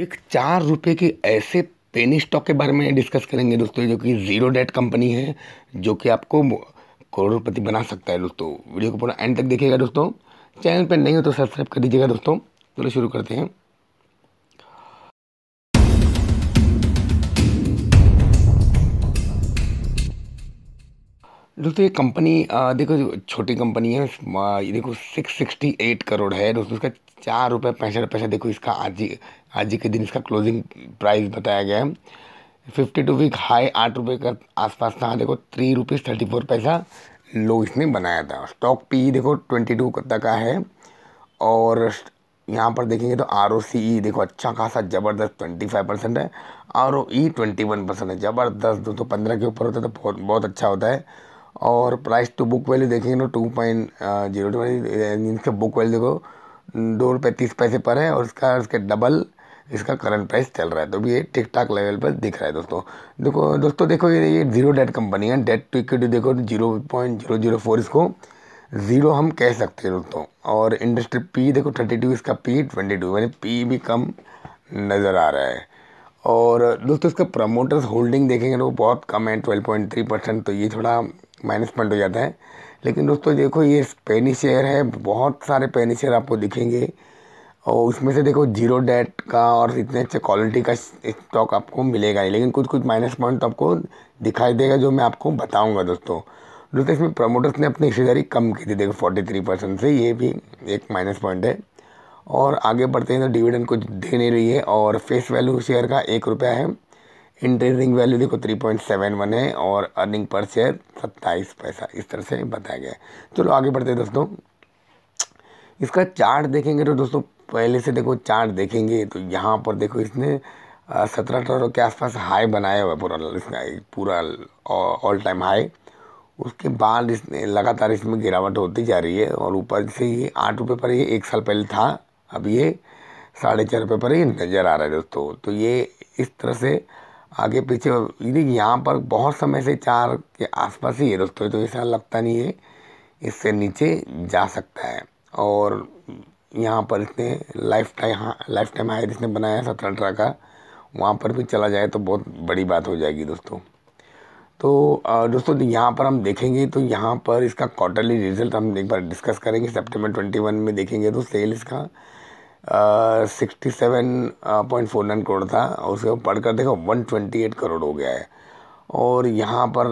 एक चार रुपये के ऐसे पेनी स्टॉक के बारे में डिस्कस करेंगे दोस्तों जो कि ज़ीरो डेट कंपनी है जो कि आपको करोड़पति बना सकता है दोस्तों वीडियो को पूरा एंड तक देखिएगा दोस्तों चैनल पर नहीं हो तो सब्सक्राइब कर दीजिएगा दोस्तों चलो तो शुरू करते हैं दोस्तों ये कंपनी देखो छोटी कंपनी है ये देखो एट करोड़ है दोस्तों इसका चार रुपये पैंसठ पैसा देखो इसका आज ही आज ही के दिन इसका क्लोजिंग प्राइस बताया गया है फिफ्टी टू वीक हाई आठ रुपये का आसपास था देखो थ्री रुपीज़ थर्टी फोर पैसा लो इसने बनाया था स्टॉक पी e देखो ट्वेंटी टू तक का है और यहाँ पर देखेंगे तो आर e देखो अच्छा खासा ज़बरदस्त ट्वेंटी फाइव परसेंट है R O E twenty one percent है ज़बरदस्त दो तो पंद्रह के ऊपर होता है तो बहुत बहुत अच्छा होता है और प्राइस टू बुक वैल्यू देखेंगे तो टू पॉइंट जीरो टू इनके बुक वैल्यू देखो दो रुपये तीस पैसे पर है और इसका इसके डबल इसका करंट प्राइस चल रहा है तो भी ये ठीक ठाक लेवल पर दिख रहा है दोस्तों देखो दोस्तों देखो ये ये जीरो डेट कंपनी है डेट टू इक्विटी देखो zero point zero zero four इसको ज़ीरो हम कह सकते हैं दोस्तों और इंडस्ट्री पी देखो थर्टी टू इसका पी ट्वेंटी टू यानी पी भी कम नज़र आ रहा है और दोस्तों इसका प्रमोटर्स होल्डिंग देखेंगे तो बहुत कम है ट्वेल्व पॉइंट थ्री परसेंट तो ये थोड़ा माइनस पॉइंट हो जाता है लेकिन दोस्तों देखो ये पेनी शेयर है बहुत सारे पेनी शेयर आपको दिखेंगे और उसमें से देखो जीरो डेट का और इतने अच्छे क्वालिटी का स्टॉक आपको मिलेगा ही लेकिन कुछ कुछ माइनस पॉइंट तो आपको दिखाई देगा जो मैं आपको बताऊंगा दोस्तों दोस्तों इसमें प्रमोटर्स ने अपनी हिस्सेदारी कम की थी देखो फोर्टी थ्री परसेंट से ये भी एक माइनस पॉइंट है और आगे बढ़ते हैं तो डिविडेंड कुछ दे नहीं रही है और फेस वैल्यू शेयर का एक रुपया है इंटरेस्टिंग वैल्यू देखो थ्री पॉइंट सेवन वन है और अर्निंग पर शेयर सत्ताईस पैसा इस तरह से बताया गया है चलो आगे बढ़ते हैं दोस्तों इसका चार्ट देखेंगे तो दोस्तों पहले से देखो चार्ट देखेंगे तो यहाँ पर देखो इसने सत्रह अठारह के आसपास हाई बनाया हुआ पूरा इसका पूरा ऑल टाइम हाई उसके बाद इसने लगातार इसमें गिरावट होती जा रही है और ऊपर से ये आठ रुपये पर ये एक साल पहले था अब ये साढ़े चार रुपये पर ही नज़र आ रहा है दोस्तों तो ये इस तरह से आगे पीछे यदि यहाँ पर बहुत समय से चार के आसपास ही है दोस्तों तो ऐसा तो लगता नहीं है इससे नीचे जा सकता है और यहाँ पर इसने lifetime lifetime higher इसने बनाया सत्रह अठारह का वहाँ पर भी चला जाए तो बहुत बड़ी बात हो जाएगी दोस्तों तो दोस्तों यहाँ पर हम देखेंगे तो यहाँ पर इसका क्वार्टरली रिजल्ट हम एक बार डिस्कस करेंगे सेप्टेम्बर ट्वेंटी में देखेंगे तो सेल इसका sixty seven point four nine crore था और उसको पढ़कर देखो वन ट्वेंटी एट करोड़ हो गया है और यहाँ पर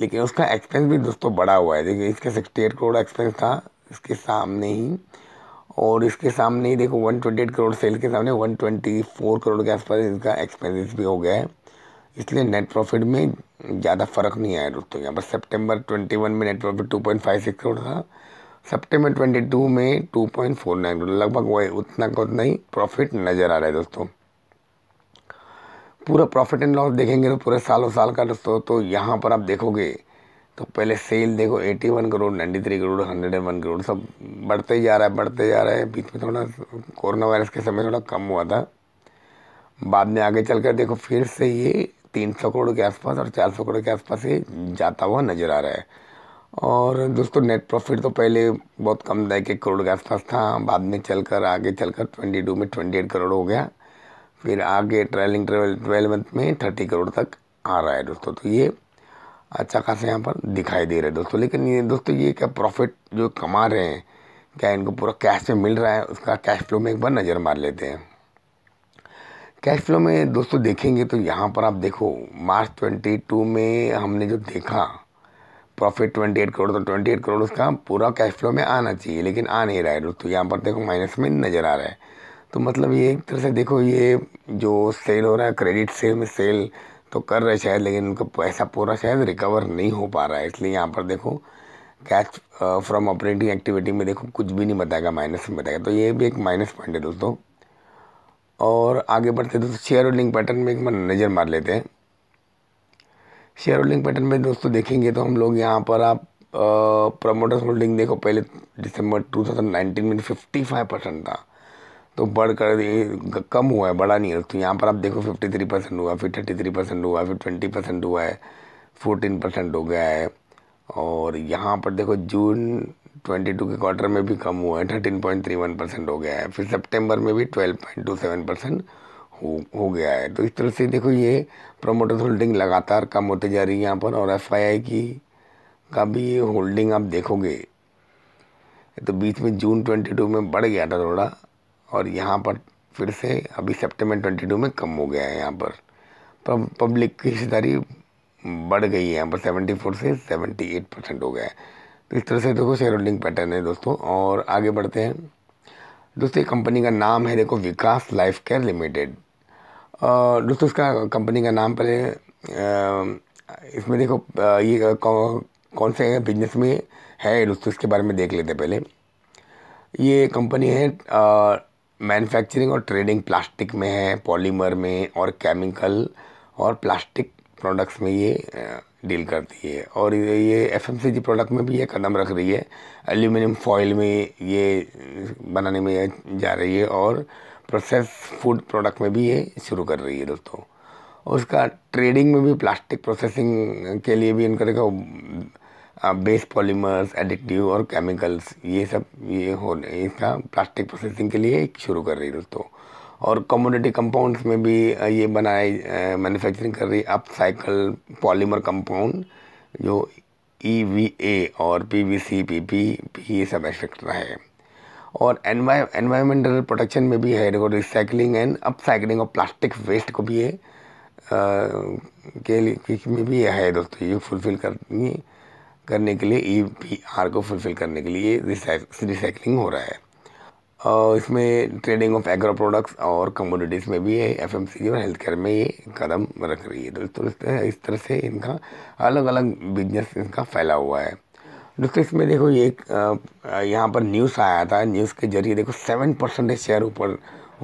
लेकिन उसका एक्सपेंस भी दोस्तों बड़ा हुआ है देखिए इसका सिक्सटी एट करोड़ एक्सपेंस था इसके सामने ही और इसके सामने ही देखो one twenty eight crore sale के सामने वन ट्वेंटी फोर करोड़ के आसपास इसका एक्सपेंसिस भी हो गया है इसलिए नेट प्रॉफिट में ज़्यादा फ़र्क नहीं आया दोस्तों यहाँ पर सितंबर 21 में नेट प्रॉफिट 2.56 करोड़ था सितंबर 22 में 2.49 करोड़ लगभग वही उतना का उतना ही प्रॉफिट नज़र आ रहा है दोस्तों पूरा प्रॉफिट एंड लॉस देखेंगे तो पूरे सालों साल का दोस्तों तो यहाँ पर आप देखोगे तो पहले सेल देखो 81 करोड़ 93 करोड़ 101 करोड़ सब बढ़ते ही जा रहा है बढ़ते जा रहा है बीच में थोड़ा कोरोना वायरस के समय थोड़ा कम हुआ था बाद में आगे चल कर देखो फिर से ये तीन करोड़ के आसपास और चार करोड़ के आसपास ये जाता हुआ नज़र आ रहा है और दोस्तों नेट प्रॉफिट तो पहले बहुत कम था एक एक करोड़ के आसपास था बाद में चलकर आगे चलकर ट्वेंटी टू में ट्वेंटी एट करोड़ हो गया फिर आगे ट्रेवलिंग ट्रेवल ट्वेल्व मंथ में थर्टी करोड़ तक आ रहा है दोस्तों तो ये अच्छा खासा यहाँ पर दिखाई दे रहा है दोस्तों लेकिन ये दोस्तों ये क्या प्रॉफिट जो कमा रहे हैं क्या इनको पूरा कैश में मिल रहा है उसका कैश फ्लो में एक बार नज़र मार लेते हैं कैश फ्लो में दोस्तों देखेंगे तो यहाँ पर आप देखो मार्च ट्वेंटी में हमने जो देखा प्रॉफिट ट्वेंटी एट करोड़ तो ट्वेंटी एट करोड़ उसका पूरा कैश फ्लो में आना चाहिए लेकिन आ नहीं रहा है दोस्तों यहाँ पर देखो माइनस में नज़र आ रहा है तो मतलब ये एक तरह से देखो ये जो सेल हो रहा है क्रेडिट सेल में सेल तो कर रहे शायद लेकिन उनका पैसा पूरा शायद रिकवर नहीं हो पा रहा है इसलिए यहाँ पर देखो कैश फ्रॉम ऑपरेटिंग एक्टिविटी में देखो कुछ भी नहीं बताएगा माइनस में बताएगा तो ये भी एक माइनस पॉइंट है दोस्तों और आगे बढ़ते दोस्तों शेयर होल्डिंग पैटर्न में एक बार नज़र मार लेते हैं शेयर होल्डिंग पैटर्न में दोस्तों देखेंगे तो हम लोग यहाँ पर आप प्रमोटर्स होल्डिंग देखो पहले दिसंबर 2019 में 55 परसेंट था तो बढ़ कर कम हुआ है बड़ा नहीं है तो यहाँ पर आप देखो 53 परसेंट हुआ फिर 33 परसेंट हुआ फिर 20 परसेंट हुआ है 14 परसेंट हो गया है और यहाँ पर देखो जून 22 के क्वार्टर में भी कम हुआ है थर्टीन परसेंट हो गया है फिर सेप्टेम्बर में भी ट्वेल्व परसेंट हो हो गया है तो इस तरह से देखो ये प्रमोटर्स होल्डिंग लगातार कम होते जा रही है यहाँ पर और एफ की का भी ये होल्डिंग आप देखोगे तो बीच में जून 22 में बढ़ गया था थोड़ा और यहाँ पर फिर से अभी सितंबर 22 में कम हो गया है यहाँ पर पब्लिक की हिस्सेदारी बढ़ गई है यहाँ पर फोर से एट परसेंट हो गया है तो इस तरह से देखो शेयर होल्डिंग पैटर्न है दोस्तों और आगे बढ़ते हैं दोस्तों कंपनी का नाम है देखो विकास लाइफ केयर लिमिटेड दोस्तों का कंपनी का नाम पहले इसमें देखो ये कौन से बिजनेस में है दोस्तों इसके बारे में देख लेते पहले ये कंपनी है मैन्युफैक्चरिंग और ट्रेडिंग प्लास्टिक में है पॉलीमर में और केमिकल और प्लास्टिक प्रोडक्ट्स में ये डील करती है और ये एफ प्रोडक्ट में भी ये कदम रख रही है एल्यूमिनियम फॉइल में ये बनाने में जा रही है और प्रोसेस फूड प्रोडक्ट में भी ये शुरू कर रही है दोस्तों और उसका ट्रेडिंग में भी प्लास्टिक प्रोसेसिंग के लिए भी इनका देखो बेस पॉलीमर्स एडिक्टिव और केमिकल्स ये सब ये हो इसका प्लास्टिक प्रोसेसिंग के लिए शुरू कर रही है दोस्तों और कम्योडिटी कंपाउंड्स में भी ये बनाए मैन्युफैक्चरिंग कर रही है अप साइकिल पॉलीमर कंपाउंड जो ई वी ए और P V C P P P ये सब एक्सेट्रा है और एनवायरमेंटल प्रोटेक्शन में भी है देखो recycling and upcycling of plastic waste को भी आ, के लिए में भी है दोस्तों ये फुलफिल करनी करने के लिए ई पी आर को फुलफिल करने के लिए रिसाइकलिंग हो रहा है और इसमें ट्रेडिंग ऑफ एग्रो प्रोडक्ट्स और कमोडिटीज़ में भी है एफ एम सी और हेल्थ केयर में ये कदम रख रही है दोस्तों इस तरह से इनका अलग अलग बिजनेस इनका फैला हुआ है दोस्तों इसमें देखो ये एक यहाँ पर न्यूज़ आया था न्यूज़ के जरिए देखो सेवन परसेंटेज शेयर ऊपर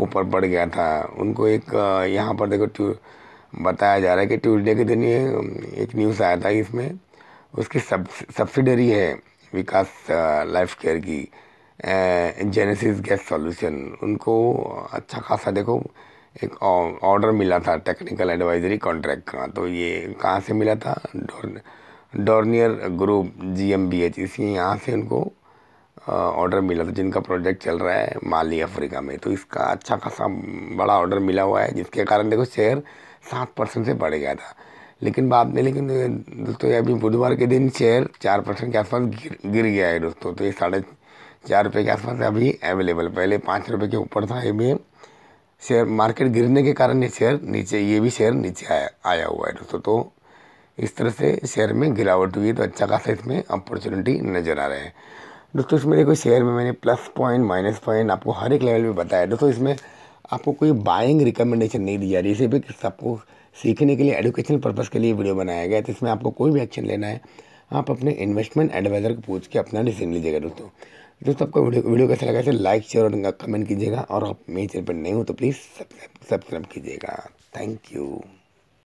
ऊपर बढ़ गया था उनको एक यहाँ पर देखो ट्यू बताया जा रहा है कि ट्यूजडे के दिन ये एक न्यूज़ आया था इसमें उसकी सब सब्सिडरी है विकास लाइफ केयर की जेनेसिस गैस सॉल्यूशन उनको अच्छा खासा देखो एक ऑर्डर मिला था टेक्निकल एडवाइजरी कॉन्ट्रैक्ट का तो ये कहाँ से मिला था Dornier group G M B H इसी यहाँ से उनको ऑर्डर मिला था जिनका प्रोजेक्ट चल रहा है माली अफ्रीका में तो इसका अच्छा खासा बड़ा ऑर्डर मिला हुआ है जिसके कारण देखो शेयर सात परसेंट से बढ़ गया था लेकिन बाद में लेकिन दोस्तों अभी बुधवार के दिन शेयर चार परसेंट के आसपास गिर गिर गया है दोस्तों तो ये साढ़े चार रुपये के आसपास अभी अवेलेबल पहले पाँच रुपये के ऊपर था ये भी शेयर मार्केट गिरने के कारण ये शेयर नीचे ये भी शेयर नीचे आया आया हुआ है दोस्तों तो इस तरह से शेयर में गिरावट हुई है तो अच्छा खासा इसमें अपॉर्चुनिटी नज़र आ रहा है दोस्तों इसमें देखो शेयर में मैंने प्लस पॉइंट माइनस पॉइंट आपको हर एक लेवल पे बताया दोस्तों इसमें आपको कोई बाइंग रिकमेंडेशन नहीं दी जा रही इसे भी आपको सीखने के लिए एडुकेशनल पर्पज़ के लिए वीडियो बनाया गया है तो इसमें आपको कोई भी एक्शन लेना है आप अपने इन्वेस्टमेंट एडवाइज़र को पूछ के अपना डिसीजन लीजिएगा दोस्तों दोस्तों आपको वीडियो वीडियो कैसा लगा इसे लाइक शेयर और कमेंट कीजिएगा और आप मेरे चैनल पर नहीं हो तो प्लीज़ सब्सक्राइब सब्सक्राइब कीजिएगा थैंक यू